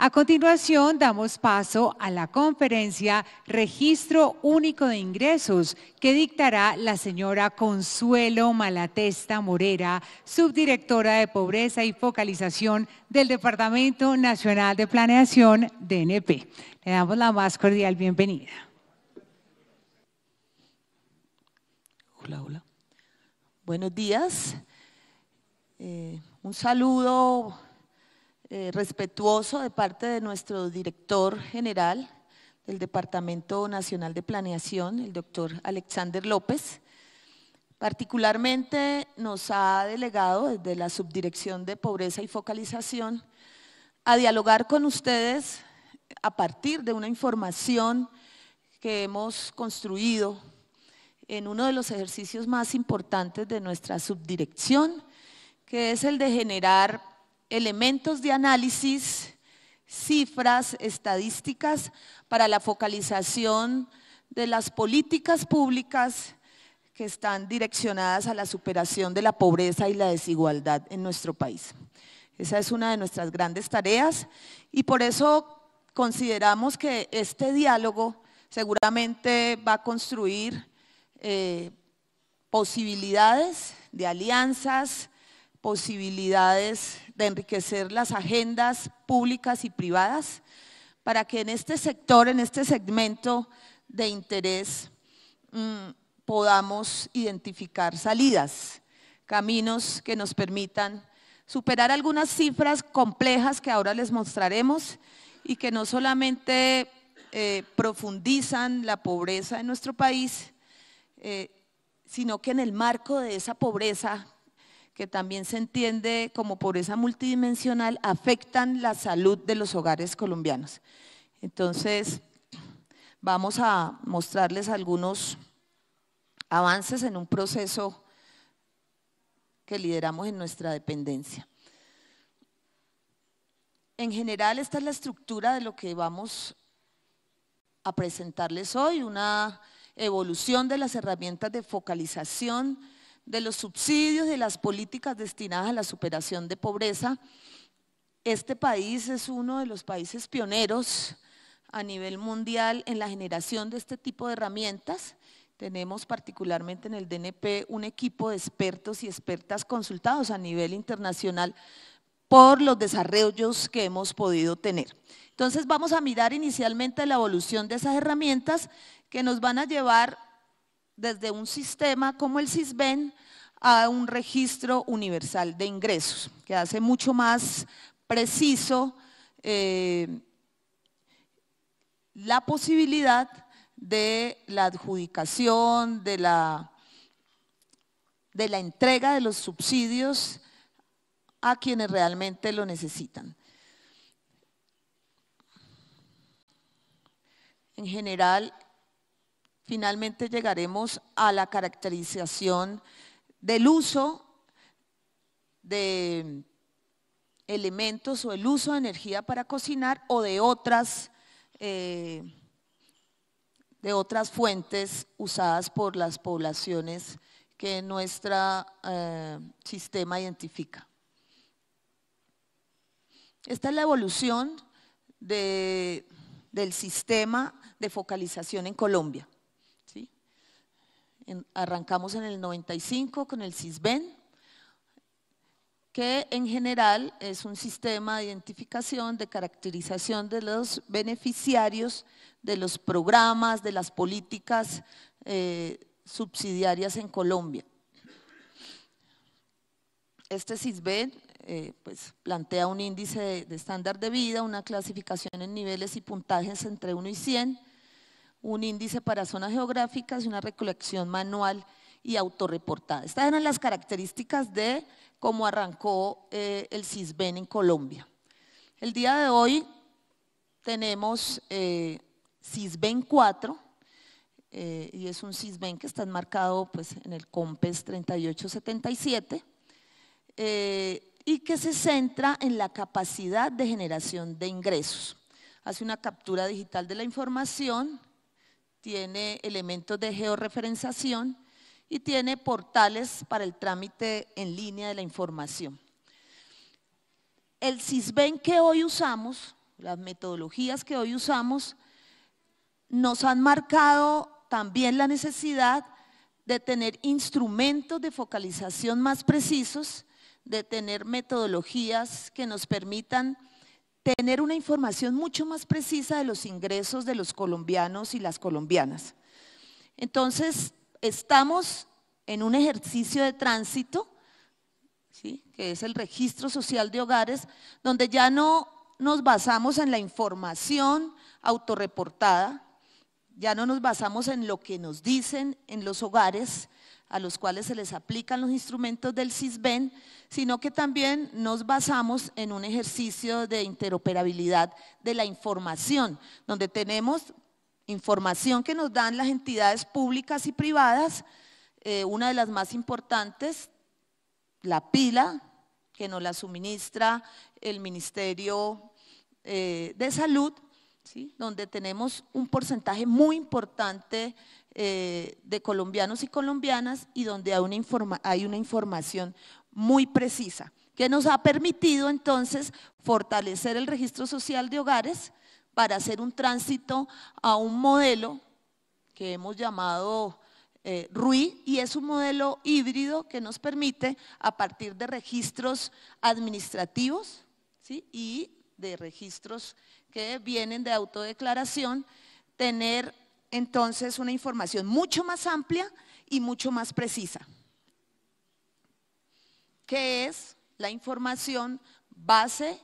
A continuación, damos paso a la conferencia Registro Único de Ingresos que dictará la señora Consuelo Malatesta Morera, subdirectora de Pobreza y Focalización del Departamento Nacional de Planeación, DNP. Le damos la más cordial bienvenida. Hola, hola. Buenos días. Eh, un saludo eh, respetuoso de parte de nuestro director general del Departamento Nacional de Planeación, el doctor Alexander López. Particularmente nos ha delegado desde la Subdirección de Pobreza y Focalización a dialogar con ustedes a partir de una información que hemos construido en uno de los ejercicios más importantes de nuestra subdirección, que es el de generar elementos de análisis, cifras, estadísticas para la focalización de las políticas públicas que están direccionadas a la superación de la pobreza y la desigualdad en nuestro país. Esa es una de nuestras grandes tareas y por eso consideramos que este diálogo seguramente va a construir eh, posibilidades de alianzas, posibilidades de enriquecer las agendas públicas y privadas para que en este sector, en este segmento de interés, mm, podamos identificar salidas, caminos que nos permitan superar algunas cifras complejas que ahora les mostraremos y que no solamente eh, profundizan la pobreza en nuestro país, eh, sino que en el marco de esa pobreza que también se entiende como pobreza multidimensional, afectan la salud de los hogares colombianos. Entonces, vamos a mostrarles algunos avances en un proceso que lideramos en nuestra dependencia. En general, esta es la estructura de lo que vamos a presentarles hoy, una evolución de las herramientas de focalización, de los subsidios de las políticas destinadas a la superación de pobreza, este país es uno de los países pioneros a nivel mundial en la generación de este tipo de herramientas. Tenemos particularmente en el DNP un equipo de expertos y expertas consultados a nivel internacional por los desarrollos que hemos podido tener. Entonces vamos a mirar inicialmente la evolución de esas herramientas que nos van a llevar desde un sistema como el CISBEN a un registro universal de ingresos, que hace mucho más preciso eh, la posibilidad de la adjudicación, de la, de la entrega de los subsidios a quienes realmente lo necesitan. En general, Finalmente llegaremos a la caracterización del uso de elementos o el uso de energía para cocinar o de otras, eh, de otras fuentes usadas por las poblaciones que nuestro eh, sistema identifica. Esta es la evolución del sistema de focalización en Colombia arrancamos en el 95 con el CISBEN, que en general es un sistema de identificación, de caracterización de los beneficiarios de los programas, de las políticas eh, subsidiarias en Colombia. Este CISBEN eh, pues, plantea un índice de estándar de vida, una clasificación en niveles y puntajes entre 1 y 100, un índice para zonas geográficas y una recolección manual y autorreportada. Estas eran las características de cómo arrancó eh, el CISBEN en Colombia. El día de hoy tenemos eh, CISBEN 4, eh, y es un CISBEN que está enmarcado pues, en el COMPES 3877, y que se centra en la capacidad de generación de ingresos. Hace una captura digital de la información tiene elementos de georreferenciación y tiene portales para el trámite en línea de la información. El CISBEN que hoy usamos, las metodologías que hoy usamos, nos han marcado también la necesidad de tener instrumentos de focalización más precisos, de tener metodologías que nos permitan tener una información mucho más precisa de los ingresos de los colombianos y las colombianas. Entonces, estamos en un ejercicio de tránsito, ¿sí? que es el registro social de hogares, donde ya no nos basamos en la información autorreportada, ya no nos basamos en lo que nos dicen en los hogares, a los cuales se les aplican los instrumentos del CISBEN, sino que también nos basamos en un ejercicio de interoperabilidad de la información, donde tenemos información que nos dan las entidades públicas y privadas, eh, una de las más importantes, la pila, que nos la suministra el Ministerio eh, de Salud, ¿sí? donde tenemos un porcentaje muy importante eh, de colombianos y colombianas y donde hay una, información muy precisa que nos ha permitido entonces fortalecer el registro social de hogares para hacer un tránsito a un modelo que hemos llamado eh, RUI y es un modelo híbrido que nos permite a partir de registros administrativos y de registros que vienen de autodeclaración tener entonces una información mucho más amplia y mucho más precisa, que es la información base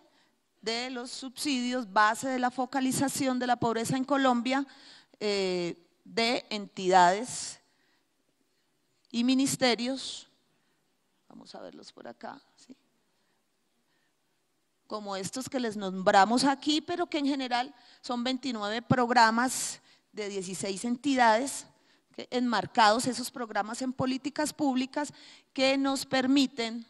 de los subsidios, base de la focalización de la pobreza en Colombia eh, de entidades y ministerios, vamos a verlos por acá, ¿sí? como estos que les nombramos aquí, pero que en general son 29 programas de 16 entidades, enmarcados esos programas en políticas públicas que nos permiten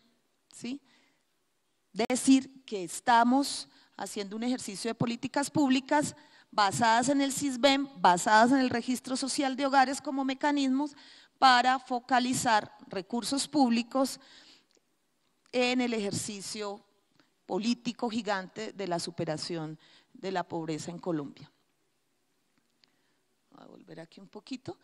decir que estamos haciendo un ejercicio de políticas públicas basadas en el CISBEM, basadas en el registro social de hogares como mecanismos para focalizar recursos públicos en el ejercicio político gigante de la superación de la pobreza en Colombia a volver aquí un poquito.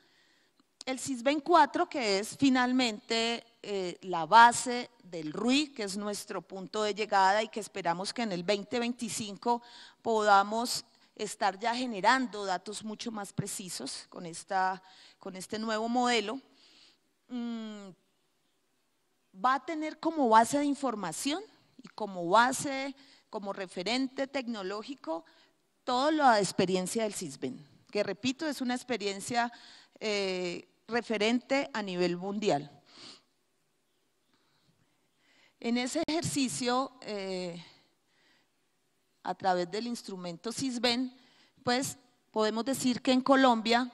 El CISBEN 4, que es finalmente eh, la base del RUI, que es nuestro punto de llegada y que esperamos que en el 2025 podamos estar ya generando datos mucho más precisos con, esta, con este nuevo modelo, mm, va a tener como base de información y como base, como referente tecnológico, toda la experiencia del SISBEN que repito, es una experiencia eh, referente a nivel mundial. En ese ejercicio, eh, a través del instrumento CISBEN, pues podemos decir que en Colombia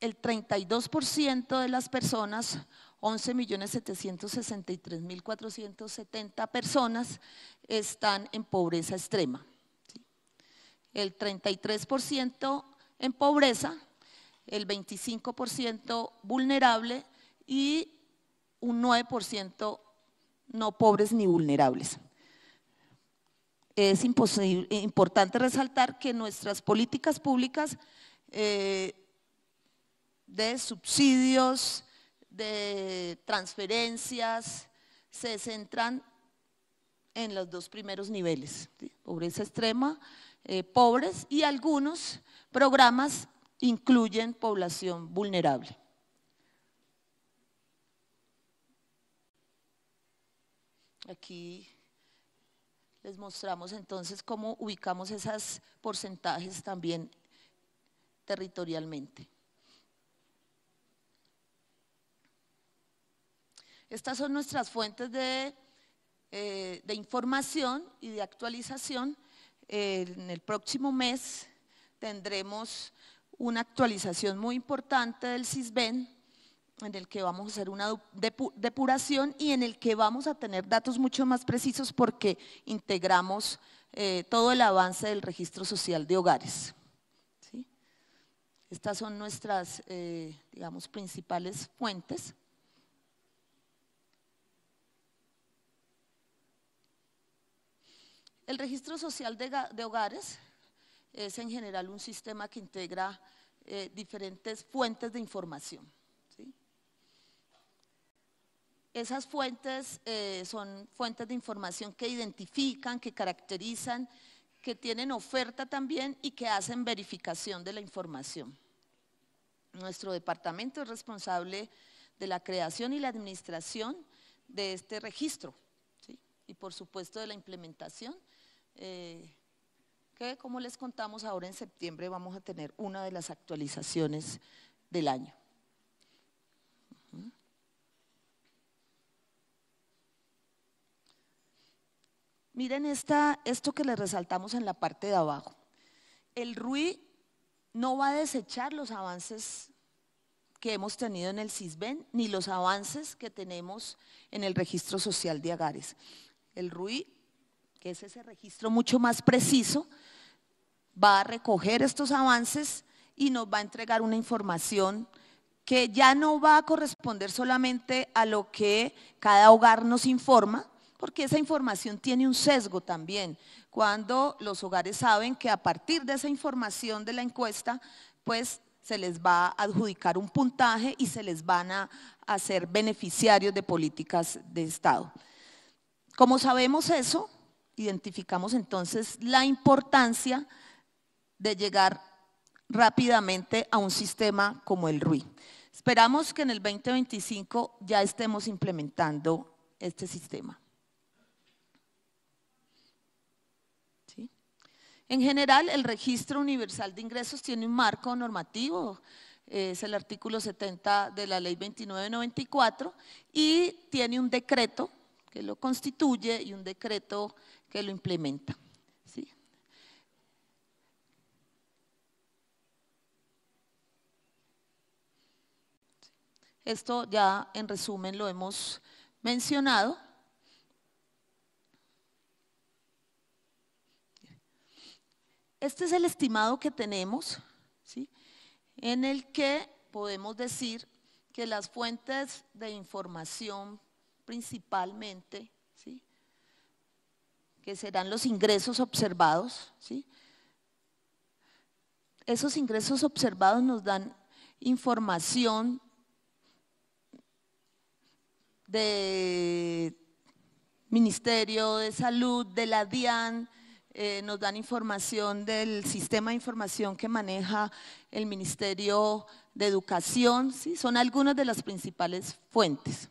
el 32% de las personas, 11.763.470 personas, están en pobreza extrema el 33% en pobreza, el 25% vulnerable y un 9% no pobres ni vulnerables. Es importante resaltar que nuestras políticas públicas eh, de subsidios, de transferencias, se centran en los dos primeros niveles, pobreza extrema eh, pobres y algunos programas incluyen población vulnerable. Aquí les mostramos entonces cómo ubicamos esos porcentajes también territorialmente. Estas son nuestras fuentes de eh, información y de actualización eh, en el próximo mes tendremos una actualización muy importante del CISBEN, en el que vamos a hacer una depuración y en el que vamos a tener datos mucho más precisos porque integramos eh, todo el avance del registro social de hogares. Estas son nuestras, eh, digamos, principales fuentes. El registro social de, hogares es en general un sistema que integra eh, diferentes fuentes de información. Esas fuentes eh, son fuentes de información que identifican, que caracterizan, que tienen oferta también y que hacen verificación de la información. Nuestro departamento es responsable de la creación y la administración de este registro y por supuesto de la implementación eh, que como les contamos ahora en septiembre vamos a tener una de las actualizaciones del año. Miren esta, esto que les resaltamos en la parte de abajo. El RUI no va a desechar los avances que hemos tenido en el CISBEN ni los avances que tenemos en el registro social de Agares. El RUI que es ese registro mucho más preciso, va a recoger estos avances y nos va a entregar una información que ya no va a corresponder solamente a lo que cada hogar nos informa, porque esa información tiene un sesgo también. Cuando los hogares saben que a partir de esa información de la encuesta, pues se les va a adjudicar un puntaje y se les van a hacer beneficiarios de políticas de Estado. Como sabemos eso, identificamos entonces la importancia de llegar rápidamente a un sistema como el RUI. Esperamos que en el 2025 ya estemos implementando este sistema. En general, el Registro Universal de Ingresos tiene un marco normativo, es el artículo 70 de la Ley 2994, y tiene un decreto que lo constituye y un decreto que lo implementa. Esto ya en resumen lo hemos mencionado. Este es el estimado que tenemos, en el que podemos decir que las fuentes de información principalmente, ¿sí? que serán los ingresos observados. ¿sí? Esos ingresos observados nos dan información del Ministerio de Salud, de la DIAN, eh, nos dan información del sistema de información que maneja el Ministerio de Educación, ¿sí? son algunas de las principales fuentes.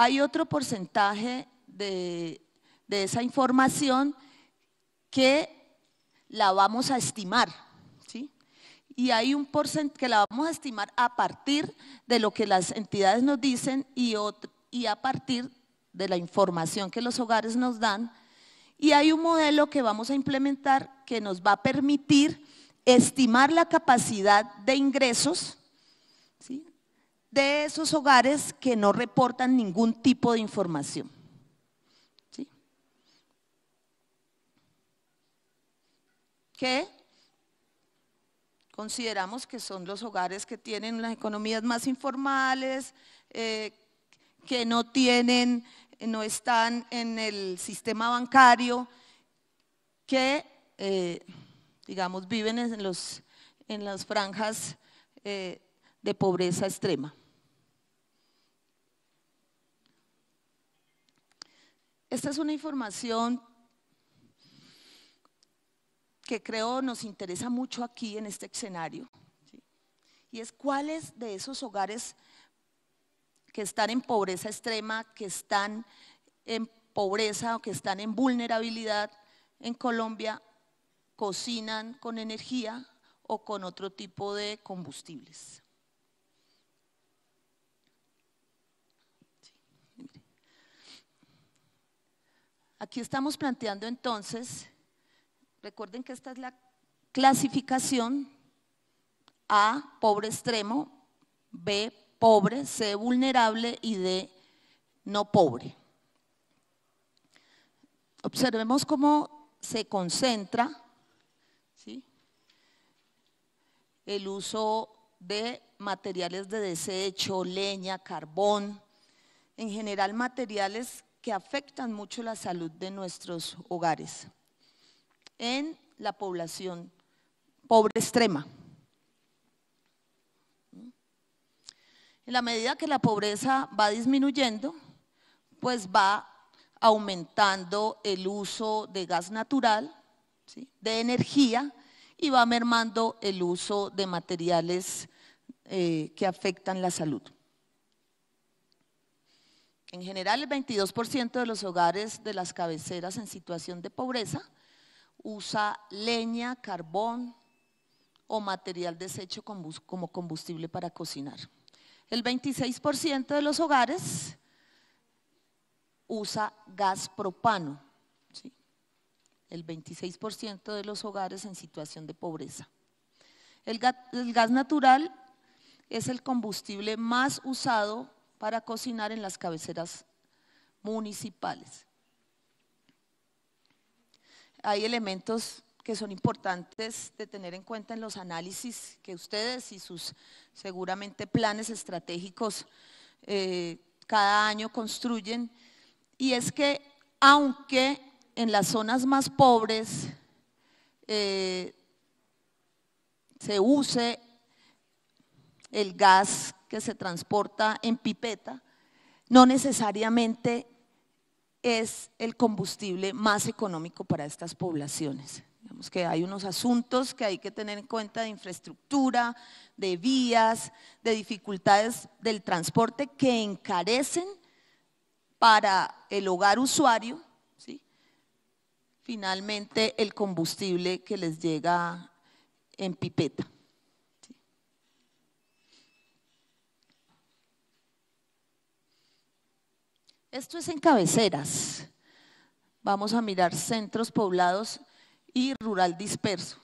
Hay otro porcentaje de, esa información que la vamos a estimar, Y hay un porcentaje que la vamos a estimar a partir de lo que las entidades nos dicen y a partir de la información que los hogares nos dan. Y hay un modelo que vamos a implementar que nos va a permitir estimar la capacidad de ingresos de esos hogares que no reportan ningún tipo de información. Que consideramos que son los hogares que tienen las economías más informales, eh, que no tienen, no están en el sistema bancario, que eh, digamos viven en, los, en las franjas eh, de pobreza extrema. Esta es una información que creo nos interesa mucho aquí en este escenario, y es cuáles de esos hogares que están en pobreza extrema, que están en pobreza o que están en vulnerabilidad en Colombia, cocinan con energía o con otro tipo de combustibles. Aquí estamos planteando entonces, recuerden que esta es la clasificación A, pobre extremo, B, pobre, C, vulnerable y D, no pobre. Observemos cómo se concentra el uso de materiales de desecho, leña, carbón, en general materiales que afectan mucho la salud de nuestros hogares en la población pobre extrema. En la medida que la pobreza va disminuyendo, pues va aumentando el uso de gas natural, de energía, y va mermando el uso de materiales eh, que afectan la salud. En general, el 22% de los hogares de las cabeceras en situación de pobreza usa leña, carbón o material desecho como combustible para cocinar. El 26% de los hogares usa gas propano, el 26% de los hogares en situación de pobreza. el gas natural es el combustible más usado para cocinar en las cabeceras municipales. Hay elementos que son importantes de tener en cuenta en los análisis que ustedes y sus seguramente planes estratégicos eh, cada año construyen, y es que aunque en las zonas más pobres eh, se use el gas que se transporta en pipeta, no necesariamente es el combustible más económico para estas poblaciones. Digamos que hay unos asuntos que hay que tener en cuenta de infraestructura, de vías, de dificultades del transporte que encarecen para el hogar usuario, finalmente el combustible que les llega en pipeta. Esto es en cabeceras. Vamos a mirar centros poblados y rural disperso.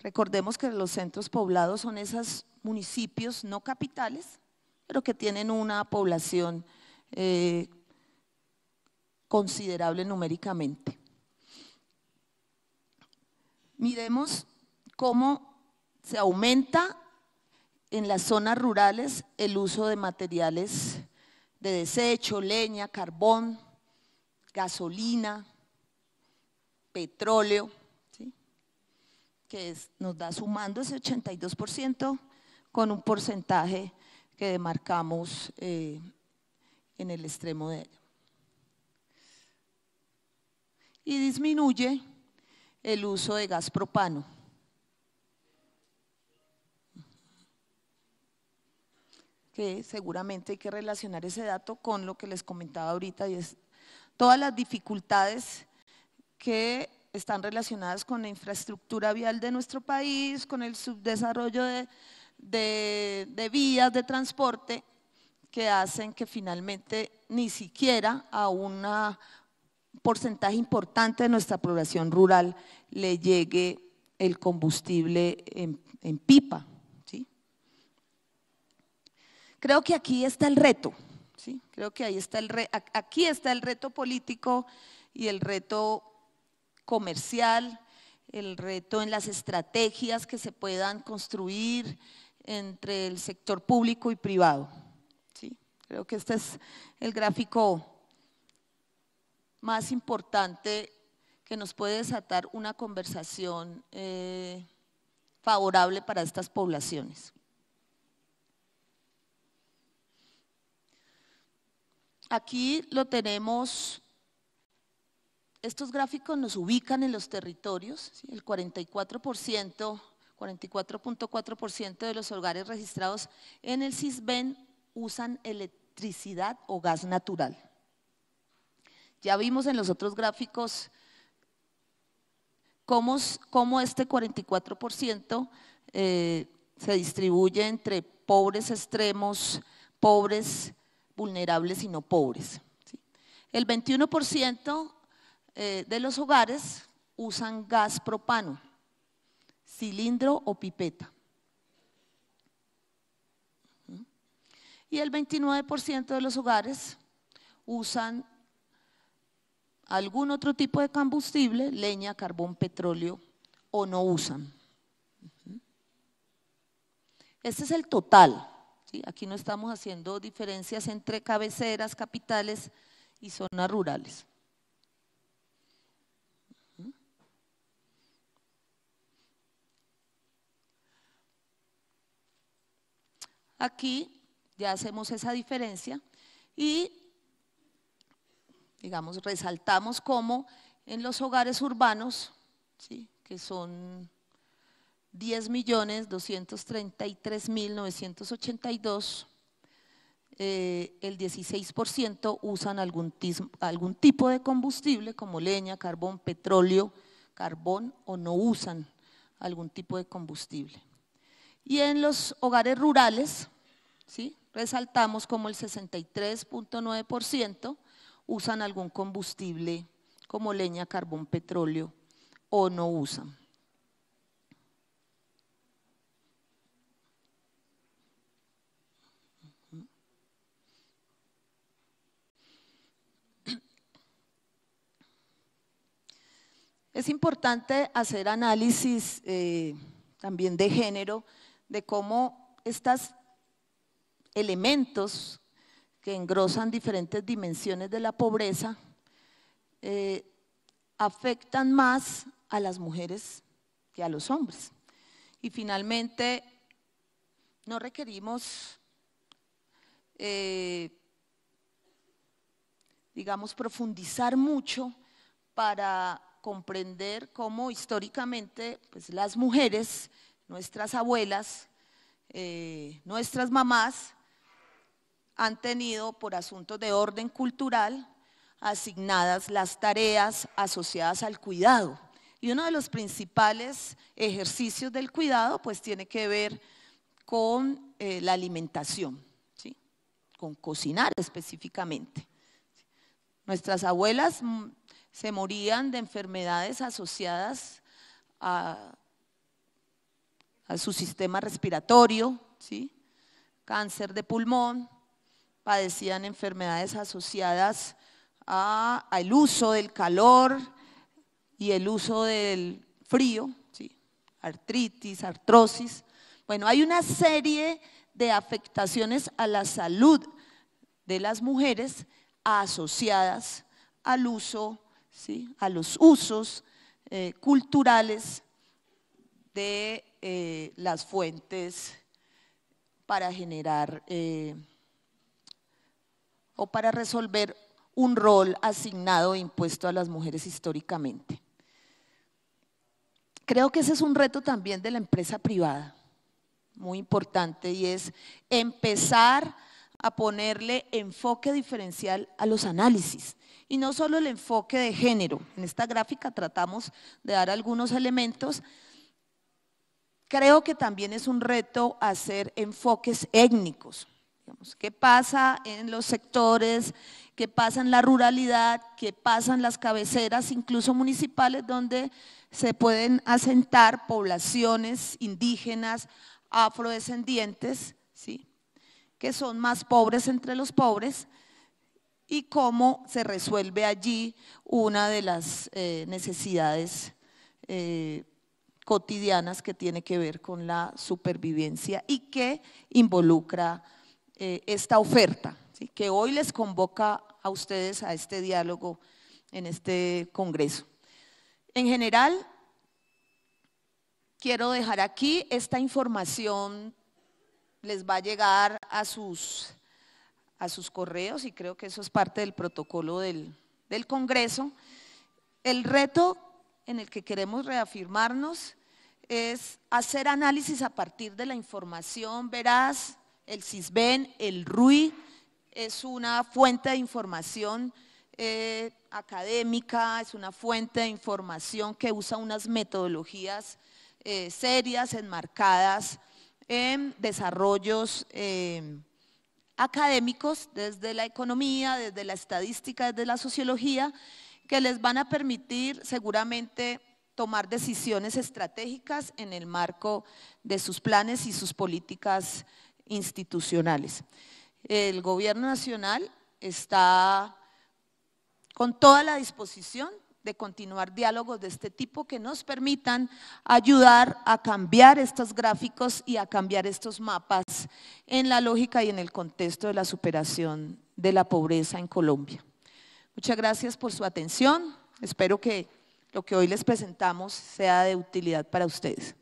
Recordemos que los centros poblados son esos municipios no capitales, pero que tienen una población eh, considerable numéricamente. Miremos cómo se aumenta en las zonas rurales el uso de materiales de desecho, leña, carbón, gasolina, petróleo, que nos da sumando ese 82% con un porcentaje que demarcamos eh, en el extremo de Y disminuye el uso de gas propano. que seguramente hay que relacionar ese dato con lo que les comentaba ahorita y es todas las dificultades que están relacionadas con la infraestructura vial de nuestro país, con el subdesarrollo de, vías de transporte que hacen que finalmente ni siquiera a un porcentaje importante de nuestra población rural le llegue el combustible en pipa, Creo que aquí está el reto, creo que aquí está el reto político y el reto comercial, el reto en las estrategias que se puedan construir entre el sector público y privado. Creo que este es el gráfico más importante que nos puede desatar una conversación eh, favorable para estas poblaciones. Aquí lo tenemos, estos gráficos nos ubican en los territorios, el 44%, 44.4% de los hogares registrados en el CISBEN usan electricidad o gas natural. Ya vimos en los otros gráficos cómo, este 44% eh, se distribuye entre pobres extremos, pobres vulnerables, y no pobres. El 21% eh, de los hogares usan gas propano, cilindro o pipeta. Y el 29% de los hogares usan algún otro tipo de combustible, leña, carbón, petróleo, o no usan. Este es el total. Aquí no estamos haciendo diferencias entre cabeceras, capitales y zonas rurales. Aquí ya hacemos esa diferencia y, digamos, resaltamos cómo en los hogares urbanos, ¿sí? que son 10.233.982, eh, el 16% usan algún, tipo de combustible como leña, carbón, petróleo, carbón o no usan algún tipo de combustible. Y en los hogares rurales, ¿sí? resaltamos como el 63.9% usan algún combustible como leña, carbón, petróleo o no usan. Es importante hacer análisis eh, también de género, de cómo estos elementos que engrosan diferentes dimensiones de la pobreza eh, afectan más a las mujeres que a los hombres. Y finalmente, no requerimos, eh, digamos, profundizar mucho para comprender cómo históricamente pues, las mujeres, nuestras abuelas, eh, nuestras mamás, han tenido por asuntos de orden cultural asignadas las tareas asociadas al cuidado. Y uno de los principales ejercicios del cuidado pues tiene que ver con eh, la alimentación, ¿sí? con cocinar específicamente. Nuestras abuelas mm, se morían de enfermedades asociadas a, su sistema respiratorio, cáncer de pulmón, padecían enfermedades asociadas al uso del calor y el uso del frío, artritis, artrosis. Bueno, hay una serie de afectaciones a la salud de las mujeres asociadas al uso a los usos eh, culturales de eh, las fuentes para generar eh, o para resolver un rol asignado e impuesto a las mujeres históricamente. Creo que ese es un reto también de la empresa privada, muy importante, y es empezar a ponerle enfoque diferencial a los análisis. Y no solo el enfoque de género. En esta gráfica tratamos de dar algunos elementos. Creo que también es un reto hacer enfoques étnicos. ¿Qué pasa en los sectores? ¿Qué pasa en la ruralidad? ¿Qué pasa en las cabeceras, incluso municipales, donde se pueden asentar poblaciones indígenas, afrodescendientes? ¿sí? que son más pobres entre los pobres y cómo se resuelve allí una de las eh, necesidades eh, cotidianas que tiene que ver con la supervivencia y que involucra eh, esta oferta, que hoy les convoca a ustedes a este diálogo en este Congreso. En general, quiero dejar aquí esta información les va a llegar a sus, correos y creo que eso es parte del protocolo del, Congreso. El reto en el que queremos reafirmarnos es hacer análisis a partir de la información Verás el CISBEN, el RUI, es una fuente de información eh, académica, es una fuente de información que usa unas metodologías eh, serias, enmarcadas en desarrollos em, académicos desde la economía, desde la estadística, desde la sociología, que les van a permitir seguramente tomar decisiones estratégicas en el marco de sus planes y sus políticas institucionales. El gobierno nacional está con toda la disposición de continuar diálogos de este tipo que nos permitan ayudar a cambiar estos gráficos y a cambiar estos mapas en la lógica y en el contexto de la superación de la pobreza en Colombia. Muchas gracias por su atención. Espero que lo que hoy les presentamos sea de utilidad para ustedes.